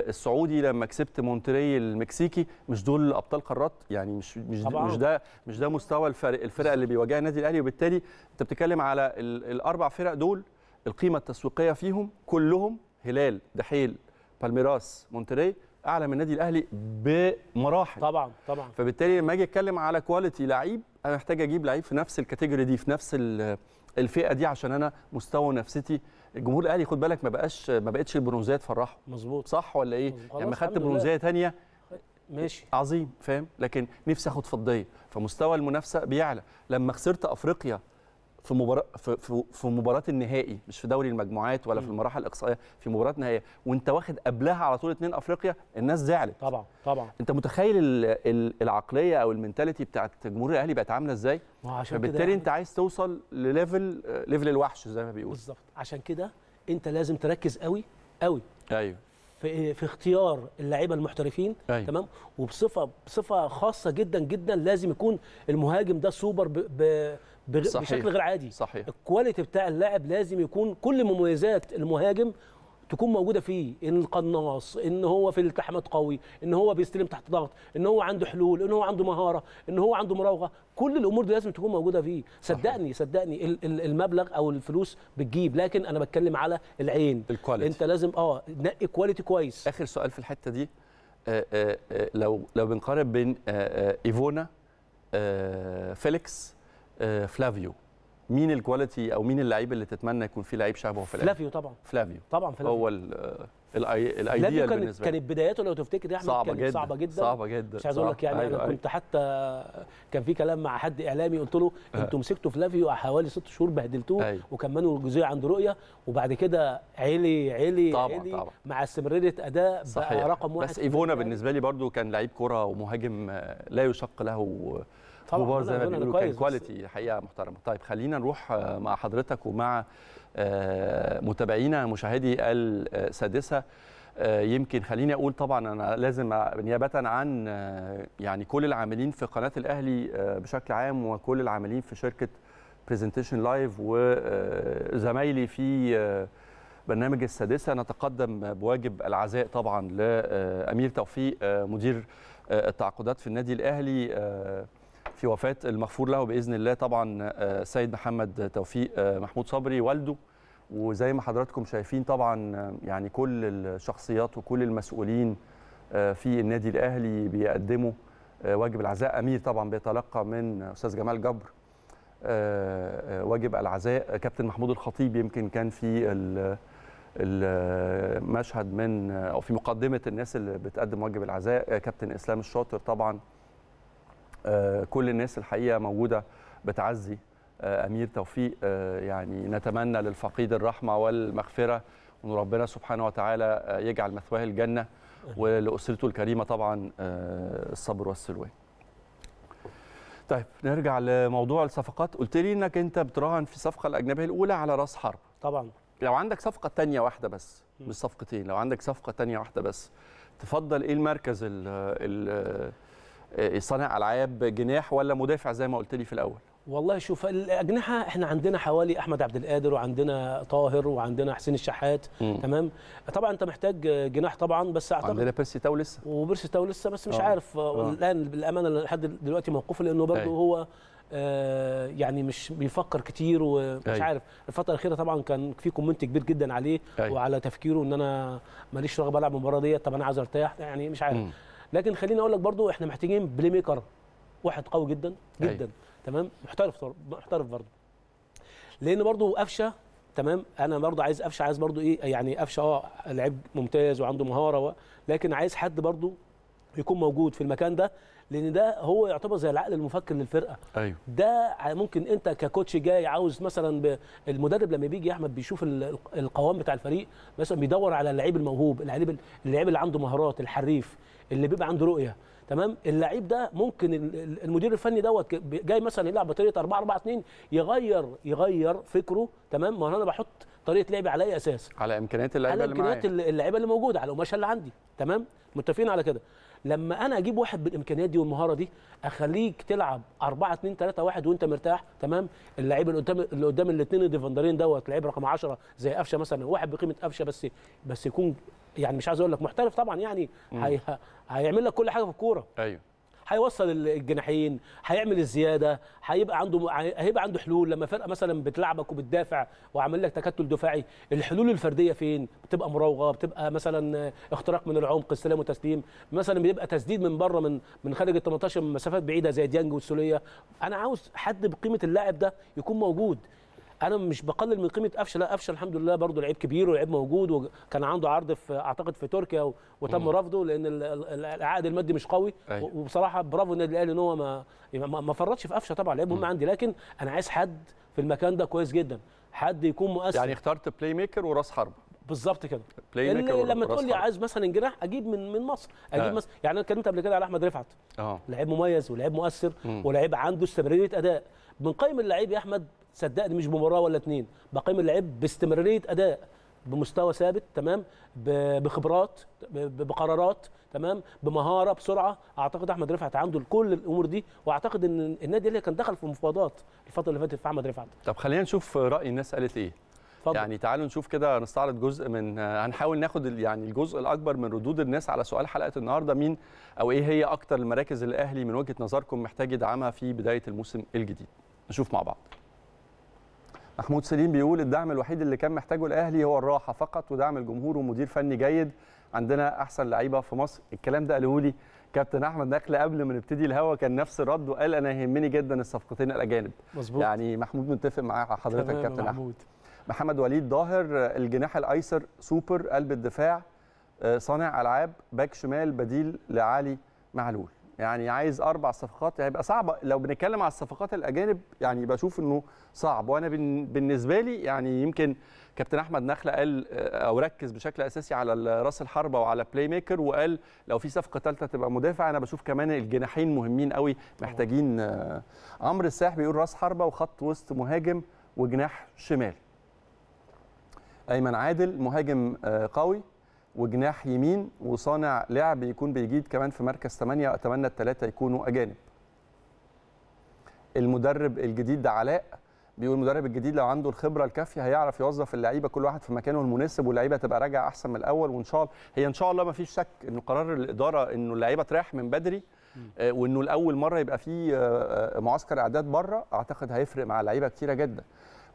السعودي لما كسبت مونتري المكسيكي مش دول ابطال قارات يعني مش مش مش ده مش ده مستوى الفرق الفرق اللي بيواجهها النادي الاهلي وبالتالي انت بتتكلم على الاربع فرق دول القيمه التسويقيه فيهم كلهم هلال دحيل بالميراس مونتري اعلى من النادي الاهلي بمراحل طبعا طبعا فبالتالي لما اجي اتكلم على كواليتي لعيب انا محتاج اجيب لعيب في نفس الكاتيجوري دي في نفس الفئه دي عشان انا مستوى نفسيتي الجمهور الاهلي خد بالك ما بقاش ما بقتش البرونزيه تفرحه مظبوط صح ولا ايه لما لما خدت برونزيه ثانيه ماشي عظيم فاهم لكن نفسي اخد فضيه فمستوى المنافسه بيعلى لما خسرت افريقيا في مباراه في, في في مباراه النهائي مش في دوري المجموعات ولا في المراحل الاقصائيه في مباراه نهائيه وانت واخد قبلها على طول اثنين افريقيا الناس زعلت طبعا طبعا انت متخيل العقليه او المينتاليتي بتاعت جمهور الاهلي بقت عامله ازاي فبالتالي يعني انت عايز توصل لليفل ليفل الوحش زي ما بيقول بالظبط عشان كده انت لازم تركز قوي قوي ايوه في في اختيار اللعيبه المحترفين أيوة. تمام وبصفه بصفه خاصه جدا جدا لازم يكون المهاجم ده سوبر ب ب صحيح. بشكل غير عادي صحيح الكواليتي بتاع اللاعب لازم يكون كل مميزات المهاجم تكون موجوده فيه ان القناص ان هو في التحامات قوي ان هو بيستلم تحت ضغط ان هو عنده حلول ان هو عنده مهاره ان هو عنده مراوغه كل الامور دي لازم تكون موجوده فيه صدقني صدقني المبلغ او الفلوس بتجيب لكن انا بتكلم على العين الكواليتي انت لازم اه نقي كواليتي كويس اخر سؤال في الحته دي آآ آه، آآ آه، آه، لو لو بنقارن بين ايفونا فيليكس آه، فلافيو مين الكواليتي او مين اللعيب اللي تتمنى يكون فيه لعيب شبهه في فلافيو طبعا فلافيو طبعا فلافيو هو آه، الايديال بالنسبه لي كانت بداياته لو تفتكر يا يعني احمد صعبة كانت جدا صعبه جدا صعبه جدا مش عايز اقول لك يعني أيوة انا كنت أيوة. حتى كان في كلام مع حد اعلامي قلت له أه. انتوا مسكتوا فلافيو حوالي ست شهور بهدلتوه أيوة. وكملوا الجزيره عند رؤيه وبعد كده علي علي طبعا طبعا مع استمراريه اداء صحيح. بقى رقم واحد بس ايفونا بالنسبه لي برده كان لعيب كره ومهاجم لا يشق له طبعاً زي ما بيقولوا كان كواليتي حقيقه محترمه طيب خلينا نروح آه، مع حضرتك ومع آه، متابعينا مشاهدي السادسه آه، يمكن خليني اقول طبعا انا لازم نيابه عن يعني كل العاملين في قناه الاهلي بشكل عام وكل العاملين في شركه برزنتيشن لايف وزمايلي في برنامج السادسه نتقدم بواجب العزاء طبعا لامير توفيق مدير التعاقدات في النادي الاهلي في وفاه المغفور له باذن الله طبعا آه، سيد محمد توفيق آه، محمود صبري والده وزي ما حضراتكم شايفين طبعا آه، يعني كل الشخصيات وكل المسؤولين في النادي الاهلي بيقدموا واجب العزاء امير طبعا بيتلقى من استاذ جمال جبر واجب العزاء كابتن محمود الخطيب يمكن كان في المشهد من او في مقدمه الناس اللي بتقدم واجب العزاء كابتن اسلام الشاطر طبعا آه، كل الناس الحقيقه موجوده بتعزي آه، امير توفيق آه، يعني نتمنى للفقيد الرحمه والمغفره وان ربنا سبحانه وتعالى يجعل مثواه الجنه ولاسرته الكريمه طبعا الصبر والسلوان. طيب نرجع لموضوع الصفقات قلت لي انك انت بتراهن في الصفقه الاجنبيه الاولى على راس حرب طبعا لو عندك صفقه تانية واحده بس مش صفقتين لو عندك صفقه تانية واحده بس تفضل ايه المركز الـ ال صانع العاب جناح ولا مدافع زي ما قلت لي في الاول والله شوف الاجنحه احنا عندنا حوالي احمد عبد القادر وعندنا طاهر وعندنا حسين الشحات مم. تمام طبعا انت محتاج جناح طبعا بس اعتقد عندنا بيرسي تاو لسه وبيرسي تاو لسه بس مش أوه. عارف آه. الان بالامانه لحد دلوقتي موقفه لانه برضه هو آه يعني مش بيفكر كتير ومش أي. عارف الفتره الاخيره طبعا كان في كومنت كبير جدا عليه أي. وعلى تفكيره ان انا ماليش رغبه العب المباراه ديت طب انا عايز ارتاح يعني مش عارف مم. لكن خليني اقول لك برضو احنا محتاجين بلي ميكر واحد قوي جدا جدا أي. تمام محترف محترف برضو لان برضو قفشه تمام انا برضو عايز قفشه عايز برضو ايه يعني قفشه اه لعيب ممتاز وعنده مهاره و... لكن عايز حد برضو يكون موجود في المكان ده لان ده هو يعتبر زي العقل المفكر للفرقه ايوه ده ممكن انت ككوتش جاي عاوز مثلا المدرب لما بيجي يا احمد بيشوف القوام بتاع الفريق مثلا بيدور على اللعيب الموهوب اللعيب اللعيب اللي عنده مهارات الحريف اللي بيبقى عنده رؤيه تمام اللعيب ده ممكن المدير الفني دوت جاي مثلا يلعب بطريقه 4 4 2 يغير يغير فكره تمام ما انا بحط طريقه لعبي على اي اساس على امكانيات اللعيبه اللي معايا على امكانيات اللعيبه اللي موجوده على القماشه اللي عندي تمام متفقين على كده لما انا اجيب واحد بالامكانيات دي والمهاره دي اخليك تلعب 4 2 3 1 وانت مرتاح تمام اللعيب اللي قدام اللي قدام الاثنين الديفندرين دوت لعيب رقم 10 زي قفشه مثلا واحد بقيمه قفشه بس بس يكون يعني مش عايز اقول لك محترف طبعا يعني هي هيعمل لك كل حاجه في الكوره ايوه هيوصل الجناحين هيعمل الزياده هيبقى عنده هيبقى عنده حلول لما فرقه مثلا بتلعبك وبتدافع وعامل لك تكتل دفاعي الحلول الفرديه فين بتبقى مراوغه بتبقى مثلا اختراق من العمق استلام وتسليم مثلا بيبقى تسديد من بره من من خارج ال 18 من مسافات بعيده زي ديانج والسوليه انا عاوز حد بقيمه اللاعب ده يكون موجود انا مش بقلل من قيمه قفشه لا قفشه الحمد لله برضه لعيب كبير ولعيب موجود وكان عنده عرض في اعتقد في تركيا وتم رفضه لان العائد المادي مش قوي أيوة. وبصراحه برافو النادي الاهلي ان هو يعني ما ما فرطش في قفشه طبعا لعيب مهم عندي لكن انا عايز حد في المكان ده كويس جدا حد يكون مؤثر يعني اخترت بلاي ميكر وراس حرب بالظبط كده بلاي ميكر وراس لما تقول لي عايز مثلا جناح اجيب من من مصر اجيب آه. مثلا يعني انا اتكلمت قبل كده على احمد رفعت اه لعيب مميز ولعيب مؤثر ولعيب عنده استمراريه اداء بنقيم اللعيب يا احمد صدقني مش بمباراه ولا اثنين بقيم اللعيب باستمراريه اداء بمستوى ثابت تمام بخبرات بقرارات تمام بمهاره بسرعه اعتقد احمد رفعت عنده كل الامور دي واعتقد ان النادي اللي كان دخل في مفاوضات الفتره اللي فاتت في احمد رفعت طب خلينا نشوف راي الناس قالت ايه فضل. يعني تعالوا نشوف كده نستعرض جزء من هنحاول ناخد يعني الجزء الاكبر من ردود الناس على سؤال حلقه النهارده مين او ايه هي اكتر المراكز الاهلي من وجهه نظركم محتاج يدعمها في بدايه الموسم الجديد نشوف مع بعض محمود سليم بيقول الدعم الوحيد اللي كان محتاجه الاهلي هو الراحه فقط ودعم الجمهور ومدير فني جيد عندنا احسن لعيبه في مصر الكلام ده قاله لي كابتن احمد نقله قبل ما نبتدي الهوا كان نفس الرد وقال انا يهمني جدا الصفقتين الاجانب مظبوط يعني محمود متفق مع حضرتك كابتن احمد محمد وليد ظاهر الجناح الايسر سوبر قلب الدفاع آه، صانع العاب باك شمال بديل لعلي معلول يعني عايز اربع صفقات هيبقى يعني صعب لو بنتكلم على الصفقات الاجانب يعني بشوف انه صعب وانا بالنسبه لي يعني يمكن كابتن احمد نخله قال آه، او ركز بشكل اساسي على راس الحربه وعلى بلاي ميكر وقال لو في صفقه ثالثه تبقى مدافع انا بشوف كمان الجناحين مهمين قوي محتاجين عمرو آه، الساح بيقول راس حربه وخط وسط مهاجم وجناح شمال ايمن عادل مهاجم آه، قوي وجناح يمين وصانع لعب يكون بيجيد كمان في مركز 8 واتمنى الثلاثه يكونوا اجانب. المدرب الجديد ده علاء بيقول المدرب الجديد لو عنده الخبره الكافيه هيعرف يوظف اللعيبه كل واحد في مكانه المناسب واللعيبه تبقى راجعه احسن من الاول وان شاء الله هي ان شاء الله ما فيش شك انه قرار الاداره انه اللعيبه تريح من بدري آه، وانه لاول مره يبقى فيه آه، آه، معسكر اعداد بره اعتقد هيفرق مع لعيبه كتيره جدا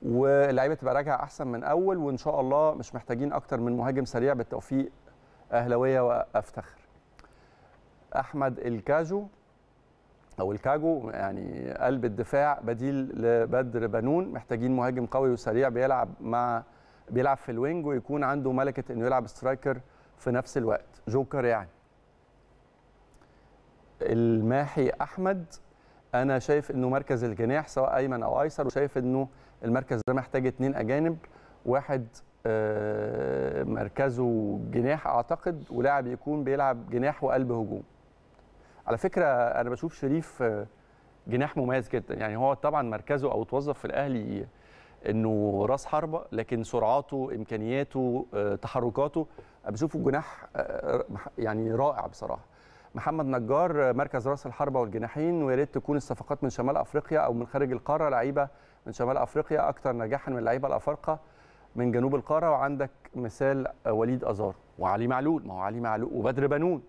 واللعيبه تبقى راجعه احسن من اول وان شاء الله مش محتاجين اكتر من مهاجم سريع بالتوفيق اهلاويه وافتخر احمد الكاجو او الكاجو يعني قلب الدفاع بديل لبدر بنون محتاجين مهاجم قوي وسريع بيلعب مع بيلعب في الوينج ويكون عنده ملكه انه يلعب سترايكر في نفس الوقت جوكر يعني الماحي احمد انا شايف انه مركز الجناح سواء ايمن او ايسر وشايف انه المركز ده محتاج اتنين اجانب واحد آه، مركزه جناح اعتقد ولاعب يكون بيلعب جناح وقلب هجوم على فكره انا بشوف شريف آه، جناح مميز جدا يعني هو طبعا مركزه او توظف في الاهلي انه راس حربه لكن سرعاته امكانياته آه، تحركاته بشوفه جناح يعني رائع بصراحه محمد نجار مركز راس الحربه والجناحين ويا ريت تكون الصفقات من شمال افريقيا او من خارج القاره لعيبه من شمال افريقيا اكثر نجاحا من اللعيبه الافارقه من جنوب القاره وعندك مثال آه، وليد ازار وعلي معلول ما هو علي معلول وبدر بنون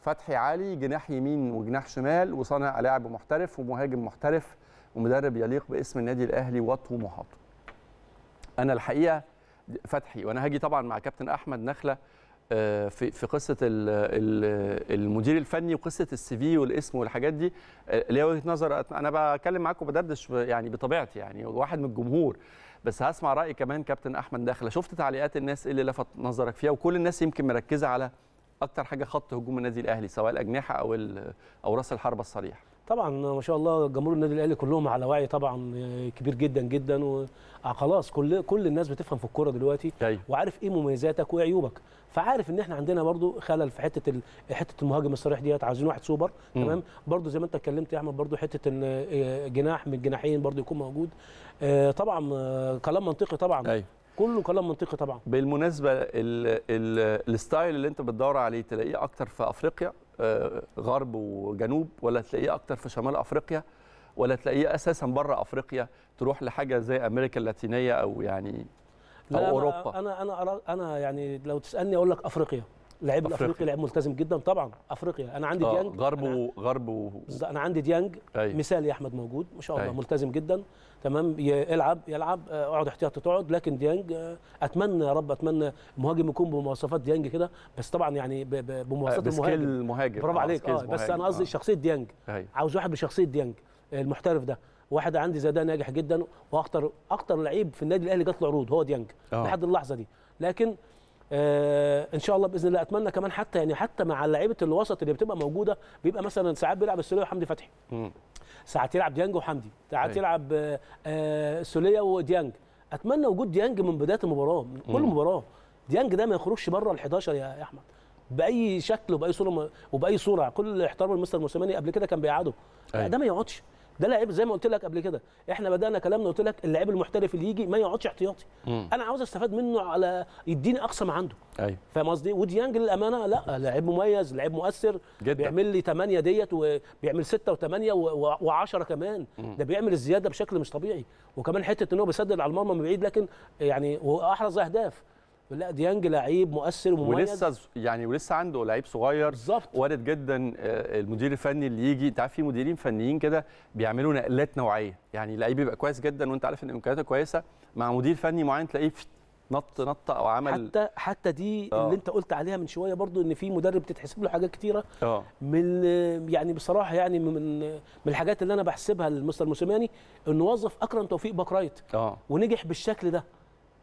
فتحي علي جناح يمين وجناح شمال وصانع لاعب محترف ومهاجم محترف ومدرب يليق باسم النادي الاهلي وطموحاته انا الحقيقه فتحي وانا هاجي طبعا مع كابتن احمد نخله آه، في في قصه المدير الفني وقصه السي في والاسم والحاجات دي آه، ليا وجهه نظر انا بتكلم معاكم بدردش يعني بطبيعتي يعني واحد من الجمهور بس هسمع راي كمان كابتن احمد داخله شفت تعليقات الناس إيه اللي لفت نظرك فيها وكل الناس يمكن مركزه على اكتر حاجه خط هجوم النادي الاهلي سواء الاجنحه او او راس الحربه الصريح طبعا ما شاء الله جمهور النادي الاهلي كلهم على وعي طبعا آه، كبير جدا جدا وخلاص آه، كل كل الناس بتفهم في الكوره دلوقتي وعارف ايه مميزاتك وعيوبك فعارف ان احنا عندنا برضو خلل في حته ال... حته المهاجم الصريح ديت عايزين واحد سوبر م. تمام برضو زي ما انت اتكلمت يا احمد برضو حته ان آه، جناح من الجناحين برضو يكون موجود طبعا كلام منطقي طبعا أيوة. كله كلام منطقي طبعا بالمناسبه الستايل اللي انت بتدور عليه تلاقيه اكتر في افريقيا آه، غرب وجنوب ولا تلاقيه اكتر في شمال افريقيا ولا تلاقيه اساسا بره افريقيا تروح لحاجه زي امريكا اللاتينيه او يعني او لا اوروبا انا انا انا يعني لو تسالني اقول لك افريقيا لعيب الافريقي لعيب ملتزم جدا طبعا افريقيا انا عندي آه ديانج غرب أنا غرب و... انا عندي ديانج أي. يا احمد موجود ما شاء الله أي. ملتزم جدا تمام يلعب يلعب آه، اقعد احتياطي تقعد لكن ديانج آه، اتمنى يا رب اتمنى مهاجم يكون بمواصفات ديانج كده بس طبعا يعني بمواصفات آه، المهاجم المهاجم برافو عليك آه بس انا قصدي آه. شخصيه ديانج أي. عاوز واحد بشخصيه ديانج المحترف ده واحد عندي زي ده ناجح جدا واخطر اخطر لعيب في النادي الاهلي جات له عروض هو ديانج لحد اللحظه دي لكن آه ان شاء الله باذن الله اتمنى كمان حتى يعني حتى مع لعيبه الوسط اللي بتبقى موجوده بيبقى مثلا ساعات بيلعب السوليه وحمدي فتحي ساعات يلعب ديانج وحمدي ساعات أيوه. يلعب آه السوليه آه، وديانج اتمنى وجود ديانج من بدايه المباراه من كل مباراه ديانج ده ما يخرجش بره ال 11 يا احمد باي شكل وباي صوره وباي صوره كل احترام لمستر موسيماني قبل كده كان بيقعده أيوه. ده ما يقعدش ده لعيب زي ما قلت لك قبل كده احنا بدانا كلامنا قلت لك اللعيب المحترف اللي يجي ما يقعدش احتياطي مم. انا عاوز استفاد منه على يديني اقصى ما عنده ايوه فاهم قصدي وديانج للامانه لا لعيب مميز لعيب مؤثر جدا. بيعمل لي 8 ديت وبيعمل 6 و8 و10 كمان مم. ده بيعمل الزياده بشكل مش طبيعي وكمان حته ان هو بيسدد على المرمى من بعيد لكن يعني واحرز اهداف لا ديانج لعيب مؤثر ومميز ولسه يعني ولسه عنده لعيب صغير بالظبط وارد جدا آه، المدير الفني اللي يجي انت عارف في مديرين فنيين كده بيعملوا نقلات نوعيه يعني لعيب يبقى كويس جدا وانت عارف ان امكانياته كويسه مع مدير فني معين تلاقيه نط نط او عمل حتى حتى دي أوه. اللي انت قلت عليها من شويه برضو ان في مدرب تتحسب له حاجات كتيره أوه. من يعني بصراحه يعني من من الحاجات اللي انا بحسبها لمستر موسيماني انه وظف اكرم توفيق بكرايت آه. ونجح بالشكل ده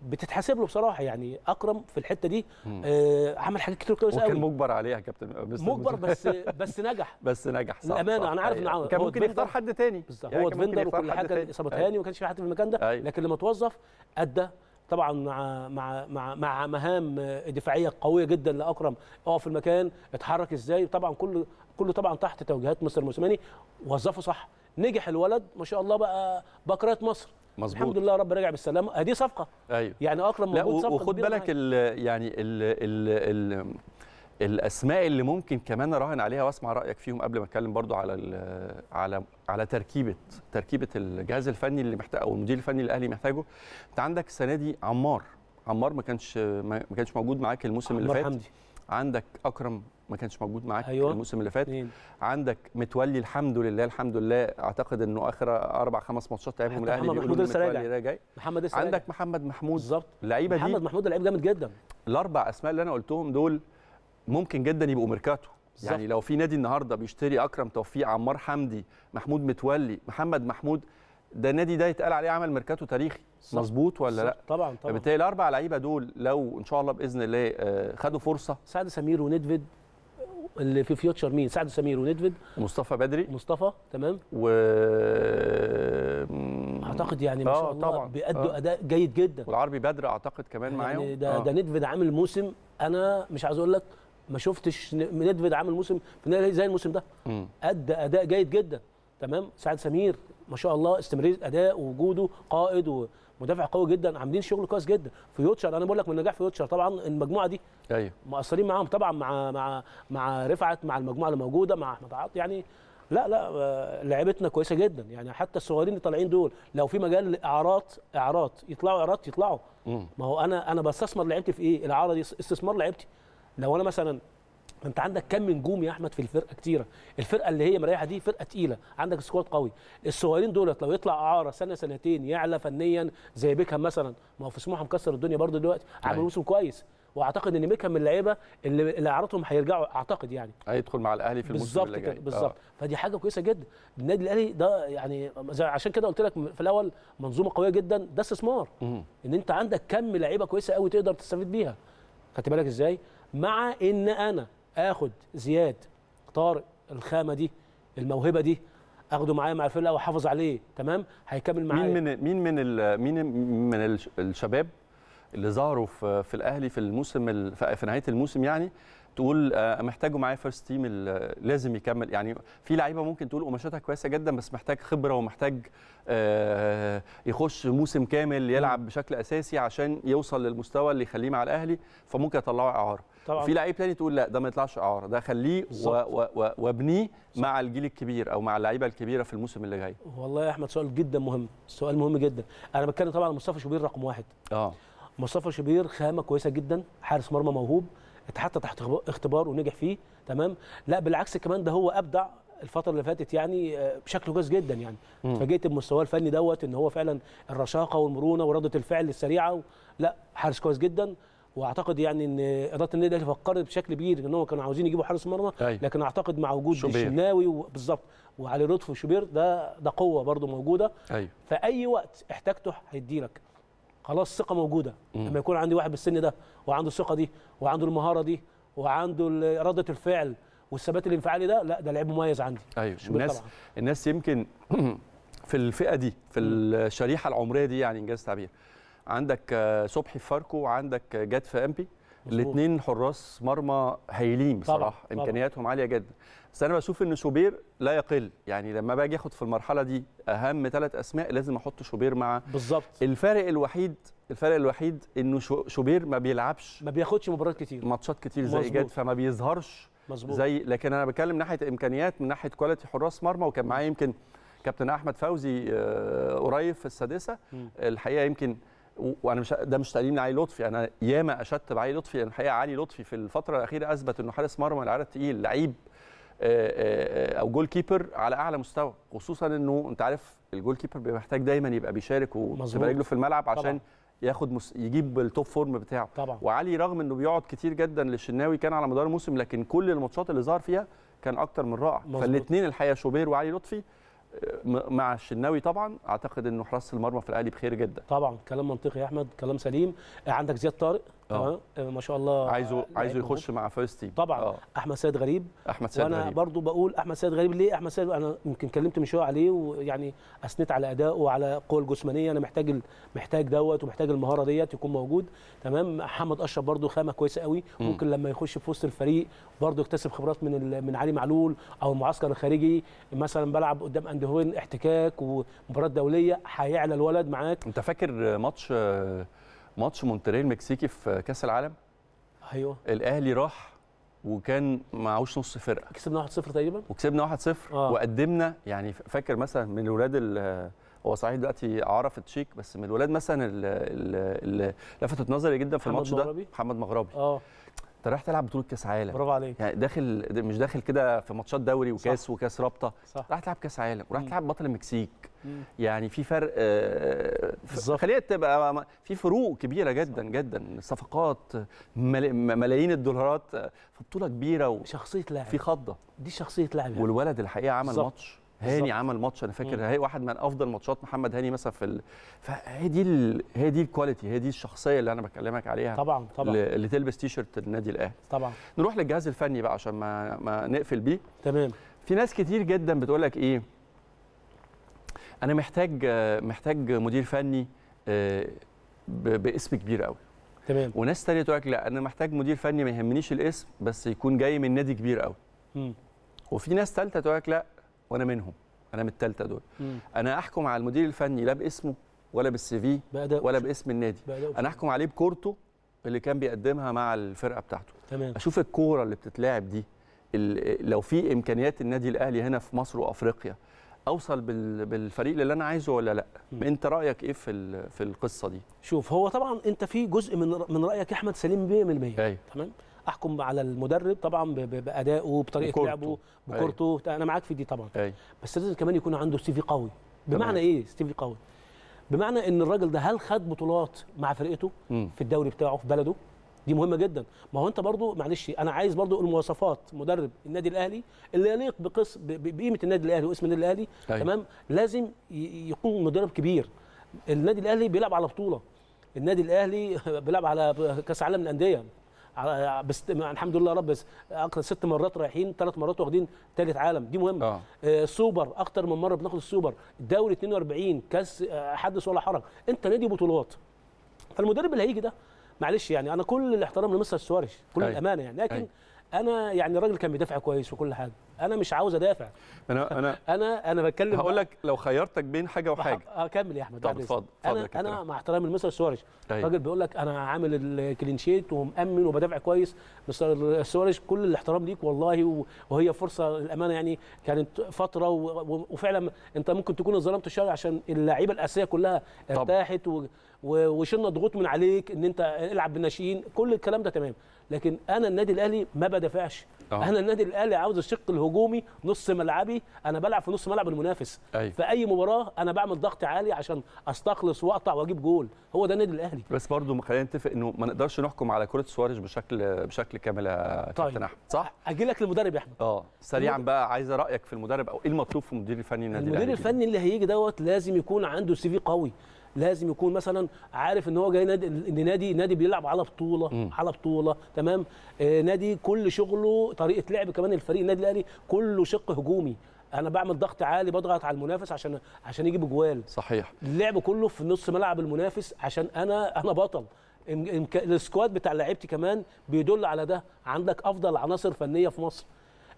بتتحسب له بصراحه يعني اكرم في الحته دي آه عمل حاجات كتير كويسه قوي وكان مجبر عليها يا كابتن مجبر بس [laughs] بس نجح بس نجح صح الامانه صح انا عارف ان أيوة. كان ممكن يختار حد تاني بالظبط يعني هو ديفندر وكل حاجه اصابه هاني أيوة. وما كانش في حد في المكان ده أي. أيوة. لكن لما توظف ادى طبعا مع مع مع مع مهام دفاعيه قويه جدا لاكرم اقف في المكان اتحرك ازاي طبعا كله كله طبعا تحت توجيهات مستر موسيماني وظفه صح نجح الولد ما شاء الله بقى بكرات مصر مظبوط الحمد لله رب رجع بالسلامه ادي صفقه ايوه يعني اكرم موجود صفقه وخد بالك الـ يعني الـ الـ الـ الاسماء اللي ممكن كمان اراهن عليها واسمع رايك فيهم قبل ما اتكلم برضو على على على تركيبه تركيبه الجهاز الفني اللي محتاج او المدير الفني الاهلي محتاجه انت عندك السنه دي عمار عمار ما كانش ما كانش موجود معاك الموسم اللي فات عندك اكرم ما كانش موجود معاك أيوة. الموسم اللي فات مين. عندك متولي الحمد لله الحمد لله اعتقد انه اخر اربع خمس ماتشات لعبهم الاهلي محمود لسه راجع محمد لسه عندك محمد محمود بالظبط اللعيبه دي محمد محمود لعيب جامد جدا الاربع اسماء اللي انا قلتهم دول ممكن جدا يبقوا ميركاتو يعني لو في نادي النهارده بيشتري اكرم توفيق عمار حمدي محمود متولي محمد محمود ده النادي ده يتقال عليه عمل ميركاتو تاريخي مظبوط ولا صح. لا طبعا طبعا فبالتالي الاربع لعيبه دول لو ان شاء الله باذن الله آه، خدوا فرصه سعد سمير وندفيد اللي في فيوتشر مين سعد سمير وندفد مصطفى بدري مصطفى تمام و اعتقد يعني ما آه، شاء الله طبعا. بيأدوا آه. اداء جيد جدا والعربي بدر اعتقد كمان يعني معاهم يعني ده آه. ده ندفد عامل موسم انا مش عايز اقول لك ما شفتش ندفد عامل موسم في زي الموسم ده ادى اداء جيد جدا تمام سعد سمير ما شاء الله استمراريه اداء وجوده قائد و... مدافع قوي جدا عاملين شغل كويس جدا فيوتشر انا بقول لك من نجاح فيوتشر طبعا المجموعه دي ايوه مقصرين معاهم طبعا مع مع مع رفعت مع المجموعه اللي موجوده مع احمد عط يعني لا لا آه، لعبتنا كويسه جدا يعني حتى الصغيرين اللي طالعين دول لو في مجال اعارات اعارات يطلعوا اعارات يطلعوا ما هو انا انا بستثمر لعبتي في ايه؟ الاعاره دي استثمار لعبتي لو انا مثلا انت عندك كم نجوم يا احمد في الفرقه كتيره الفرقه اللي هي مريحه دي فرقه تقيله عندك سكواد قوي الصغيرين دولت لو يطلع اعاره سنه سنتين يعلى فنيا زي بيكهام مثلا ما هو في سموحه مكسر الدنيا برده دلوقتي عامل أيوه. موسم كويس واعتقد ان بيكهام من اللعيبه اللي اعارتهم هيرجعوا اعتقد يعني هيدخل مع الاهلي في الموسم اللي جاي آه. بالظبط فدي حاجه كويسه جدا النادي الاهلي ده يعني عشان كده قلت لك في الاول منظومه قويه جدا ده استثمار ان انت عندك كم لعيبه كويسه قوي تقدر تستفيد بيها خدت بالك ازاي مع ان انا اخد زياد طارق الخامه دي الموهبه دي اخده معايا مع الفرقه واحافظ عليه تمام هيكمل معايا مين من مين من مين من الشباب اللي ظهروا في, في الاهلي في الموسم في نهايه الموسم يعني تقول آه، محتاجه معايا فيرست تيم لازم يكمل يعني في لعيبه ممكن تقول قماشتها كويسه جدا بس محتاج خبره ومحتاج آه، يخش موسم كامل يلعب بشكل اساسي عشان يوصل للمستوى اللي يخليه مع الاهلي فممكن يطلعه اعاره طبعا في لعيب تاني تقول لا ده ما يطلعش اعاره ده خليه وابنيه مع الجيل الكبير او مع اللعيبه الكبيره في الموسم اللي جاي والله يا احمد سؤال جدا مهم سؤال مهم جدا انا بتكلم طبعا مصطفى شوبير رقم واحد اه مصطفى شوبير خامه كويسه جدا حارس مرمى موهوب اتحط تحت اختبار ونجح فيه تمام لا بالعكس كمان ده هو ابدع الفتره اللي فاتت يعني آه، بشكل كويس جدا يعني اتفاجئت بمستواه الفني دوت ان هو فعلا الرشاقه والمرونه ورده الفعل السريعه لا حارس كويس جدا واعتقد يعني ان اداره النادي الاهلي فكرت بشكل كبير ان هم كانوا عاوزين يجيبوا حارس مرمى أيوة. لكن اعتقد مع وجود الشناوي بالظبط وعلي لطفي وشوبير ده ده قوه برده موجوده أيوة. في اي وقت احتاجته هيدي لك خلاص الثقه موجوده م. لما يكون عندي واحد بالسن ده وعنده الثقه دي وعنده المهاره دي وعنده اراده الفعل والثبات الانفعالي ده لا ده لعيب مميز عندي ايوه الناس طبعا. الناس يمكن [clears throat] في الفئه دي في الشريحه العمريه دي يعني انجاز تعبير عندك آه، صبحي في فاركو وعندك آه، جاد في امبي الاثنين حراس مرمى هايلين بصراحه طبعا. امكانياتهم عاليه جدا بس انا بشوف ان شوبير لا يقل يعني لما باجي اخد في المرحله دي اهم ثلاث اسماء لازم احط شوبير مع بالظبط الفارق الوحيد الفرق الوحيد انه شوبير ما بيلعبش ما بياخدش مباريات كتير ماتشات كتير زي جاد فما بيظهرش مظبوط زي لكن انا بتكلم ناحيه امكانيات من ناحيه كواليتي حراس مرمى وكان معايا يمكن كابتن احمد فوزي آه، قريب في السادسه الحقيقه يمكن وانا مش ده مش تقليل من علي لطفي انا ياما اشدت بعلي لطفي لان يعني الحقيقه علي لطفي في الفتره الاخيره اثبت انه حارس مرمى العيار الثقيل لعيب آه، آه، آه، او جول كيبر على اعلى مستوى خصوصا انه انت عارف الجول كيبر بيبقى محتاج دايما يبقى بيشارك وتبقى رجله في الملعب عشان طبعا. ياخد مس... يجيب التوب فورم بتاعه طبعا. وعلي رغم انه بيقعد كتير جدا للشناوي كان على مدار الموسم لكن كل الماتشات اللي ظهر فيها كان اكتر من رائع فالاثنين الحقيقه شوبير وعلي لطفي مع الشناوي طبعا اعتقد انه حراسه المرمى في الاهلي بخير جدا طبعا كلام منطقي يا احمد كلام سليم عندك زياد طارق آه. تمام آه، ما شاء الله عايزه عايزه يخش مع فيرست تيم طبعا أوه. احمد سيد غريب احمد سيد وانا غريب. برضو بقول احمد سيد غريب ليه احمد سيد انا يمكن كلمت من شويه عليه ويعني اثنيت على ادائه وعلى القوه الجسمانيه انا محتاج محتاج دوت ومحتاج المهاره ديت يكون موجود تمام محمد اشرف برضو خامه كويسه قوي ممكن لما يخش في وسط الفريق برضو يكتسب خبرات من من علي معلول او المعسكر الخارجي مثلا بلعب قدام اندهوين احتكاك ومباراه دوليه هيعلى الولد معاك انت فاكر ماتش ماتش مونتري المكسيكي في كاس العالم ايوه الاهلي راح وكان معهوش نص فرقه كسبنا 1-0 تقريبا وكسبنا 1-0 آه. وقدمنا يعني فاكر مثلا من الاولاد هو صحيح دلوقتي عرف تشيك بس من الولاد مثلا اللي لفتت نظري جدا في الماتش ده محمد مغربي اه انت رايح تلعب بطوله كاس عالم برافو عليك يعني داخل مش داخل كده في ماتشات دوري وكاس صح. وكاس رابطه رايح تلعب كاس عالم ورايح تلعب بطل المكسيك يعني في فرق بالظبط آه، خلينا تبقى في فروق كبيره جدا جدا صفقات ملايين الدولارات آه، في بطوله كبيره وشخصيه لاعب في خضه دي شخصيه لاعب يعني. والولد الحقيقه عمل ماتش هاني بالزبط. عمل ماتش انا فاكر هي واحد من افضل ماتشات محمد هاني مثلا في ال... فهي دي ال... هي دي الكواليتي هي دي الشخصيه اللي انا بكلمك عليها طبعا طبعا اللي تلبس تيشرت النادي الاهلي طبعا نروح للجهاز الفني بقى عشان ما ما نقفل بيه تمام في ناس كتير جدا بتقول لك ايه انا محتاج محتاج مدير فني آه، باسم كبير قوي تمام وناس ثانيه تقول لك لا انا محتاج مدير فني ما يهمنيش الاسم بس يكون جاي من نادي كبير قوي وفي ناس ثالثه تقول لك لا وانا منهم انا من الثالثه دول مم. انا احكم على المدير الفني لا باسمه ولا بالسي في ولا باسم النادي انا احكم عليه بكورته اللي كان بيقدمها مع الفرقه بتاعته تمام. اشوف الكوره اللي بتتلعب دي لو في امكانيات النادي الاهلي هنا في مصر وافريقيا اوصل بالفريق اللي انا عايزه ولا لا م. انت رايك ايه في في القصه دي شوف هو طبعا انت في جزء من من رايك احمد سليم 100% أيوه. تمام احكم على المدرب طبعا بادائه بطريقه لعبه أيوه. بكورته انا معاك في دي طبعا أي. أيوه. بس لازم كمان يكون عنده سي في قوي بمعنى أيوه. ايه سي في قوي بمعنى ان الراجل ده هل خد بطولات مع فرقته م. في الدوري بتاعه في بلده دي مهمه جدا ما هو انت برضو معلش انا عايز برضو المواصفات مدرب النادي الاهلي اللي يليق بقص بقيمه النادي الاهلي واسم النادي الاهلي أيوة. تمام لازم يكون مدرب كبير النادي الاهلي بيلعب على بطوله النادي الاهلي [laughs] بيلعب على كاس عالم الانديه بست... الحمد لله رب اكثر ست مرات رايحين ثلاث مرات واخدين ثالث عالم دي مهمه آه. آه سوبر اكثر من مره بناخد السوبر الدوري 42 كاس آه حدث ولا حرج انت نادي بطولات فالمدرب اللي هيجي ده معلش يعني انا كل الاحترام لمستر سواريش كل أي. الامانه يعني لكن أي. انا يعني الراجل كان بيدافع كويس وكل حاجه انا مش عاوز ادافع انا [laughs] انا انا انا بتكلم هقول لك لو خيرتك بين حاجه وحاجه اكمل يا احمد طب اتفضل انا انا مع احترامي لمستر سواريش الراجل بيقول لك انا عامل الكلين شيت ومامن وبدافع كويس مستر سواريش كل الاحترام ليك والله وهي فرصه الامانه يعني كانت فتره وفعلا انت ممكن تكون ظلمت الشارع عشان اللعيبه الاساسيه كلها ارتاحت وشلنا ضغوط من عليك ان انت العب بالناشئين كل الكلام ده تمام لكن انا النادي الاهلي ما بدافعش أوه. انا النادي الاهلي عاوز الشق الهجومي نص ملعبي انا بلعب في نص ملعب المنافس أيوة. في اي مباراه انا بعمل ضغط عالي عشان استخلص واقطع واجيب جول هو ده النادي الاهلي بس برضو خلينا نتفق انه ما نقدرش نحكم على كره سواريز بشكل بشكل كامل يا طيب. كابتن احمد صح اجي لك للمدرب يا احمد اه سريعا بقى عايزه رايك في المدرب او ايه المطلوب في المدير الفني النادي الاهلي المدير الفني اللي هيجي دوت لازم يكون عنده سي في قوي لازم يكون مثلا عارف ان هو جاي نادي نادي نادي بيلعب على بطوله على بطوله تمام آه نادي كل شغله طريقه لعب كمان الفريق النادي الاهلي كله شق هجومي انا بعمل ضغط عالي بضغط على المنافس عشان عشان يجيب جوال صحيح اللعب كله في نص ملعب المنافس عشان انا انا بطل السكواد بتاع لعيبتي كمان بيدل على ده عندك افضل عناصر فنيه في مصر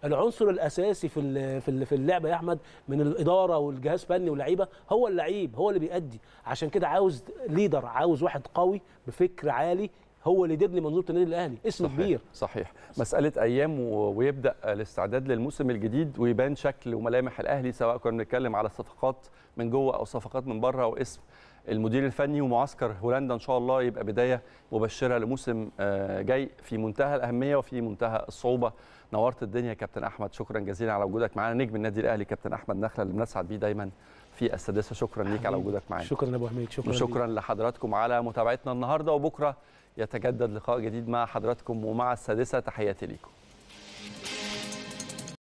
العنصر الاساسي في في اللعبه يا احمد من الاداره والجهاز الفني واللعيبه هو اللعيب هو اللي بيأدي عشان كده عاوز ليدر عاوز واحد قوي بفكر عالي هو اللي دبني منظومه النادي الاهلي اسم صحيح. كبير صحيح مساله ايام ويبدا الاستعداد للموسم الجديد ويبان شكل وملامح الاهلي سواء كنا بنتكلم على صفقات من جوه او صفقات من بره واسم المدير الفني ومعسكر هولندا ان شاء الله يبقى بدايه مبشره لموسم آه، جاي في منتهى الاهميه وفي منتهى الصعوبه نورت الدنيا كابتن احمد شكرا جزيلا على وجودك معانا نجم النادي الاهلي كابتن احمد نخله اللي بنسعد بيه دايما في السادسه شكرا ليك على وجودك معانا شكرا ابو حميد شكرا وشكرا لحضراتكم على متابعتنا النهارده وبكره يتجدد لقاء جديد مع حضراتكم ومع السادسه تحياتي ليكم